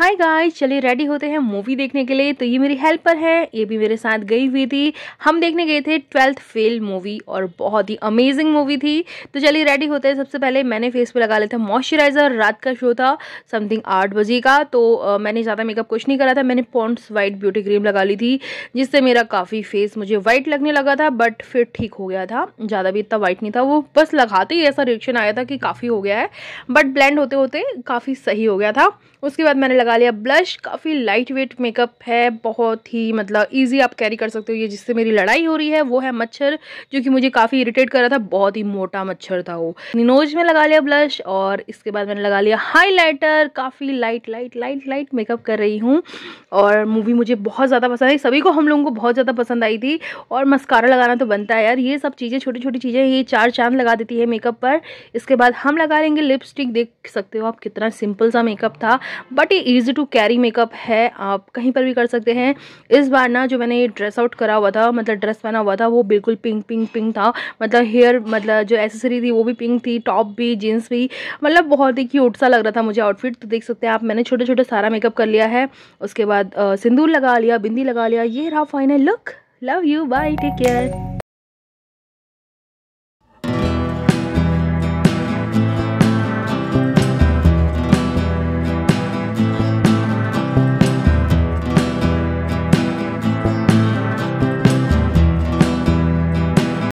hi guys चलिए ready होते हैं मूवी देखने के लिए तो ये मेरी हेल्पर है ये भी मेरे साथ गई हुई थी हम देखने गए थे ट्वेल्थ फेल मूवी और बहुत ही अमेजिंग मूवी थी तो चलिए रेडी होते हैं सबसे पहले मैंने फेस पे लगा लिया था मॉइस्चराइज़र रात का शो था समथिंग आठ बजे का तो आ, मैंने ज़्यादा मेकअप कुछ नहीं करा था मैंने पॉन्ट्स वाइट ब्यूटी क्रीम लगा ली थी जिससे मेरा काफ़ी फेस मुझे वाइट लगने लगा था बट फिर ठीक हो गया था ज़्यादा भी इतना वाइट नहीं था वो बस लगाते ही ऐसा रिएक्शन आया था कि काफ़ी हो गया है बट ब्लैंड होते होते काफ़ी सही हो गया था उसके बाद मैंने लगा लिया ब्लश काफ़ी लाइट वेट मेकअप है बहुत ही मतलब इजी आप कैरी कर सकते हो ये जिससे मेरी लड़ाई हो रही है वो है मच्छर जो कि मुझे काफ़ी इरिटेट कर रहा था बहुत ही मोटा मच्छर था वो निनोज में लगा लिया ब्लश और इसके बाद मैंने लगा लिया हाईलाइटर काफ़ी light light light light makeup कर रही हूँ और मूवी मुझे बहुत ज़्यादा पसंद आई सभी को हम लोगों को बहुत ज़्यादा पसंद आई थी और मस्कारा लगाना तो बनता है यार ये सब चीज़ें छोटी छोटी चीज़ें ये चार चांद लगा देती है मेकअप पर इसके बाद हम लगा लेंगे लिपस्टिक देख सकते हो आप कितना सिंपल सा मेकअप था बट ये ईजी टू कैरी मेकअप है आप कहीं पर भी कर सकते हैं इस बार ना जो मैंने ये ड्रेस आउट करा हुआ था मतलब ड्रेस पहना हुआ था वो बिल्कुल पिंक पिंक पिंक था मतलब हेयर मतलब जो एसेसरी थी वो भी पिंक थी टॉप भी जीन्स भी मतलब बहुत ही क्यूट सा लग रहा था मुझे आउटफिट तो देख सकते हैं आप मैंने छोटे छोटे सारा मेकअप कर लिया है उसके बाद सिंदूर लगा लिया बिंदी लगा लिया ये रहा final look love you bye take care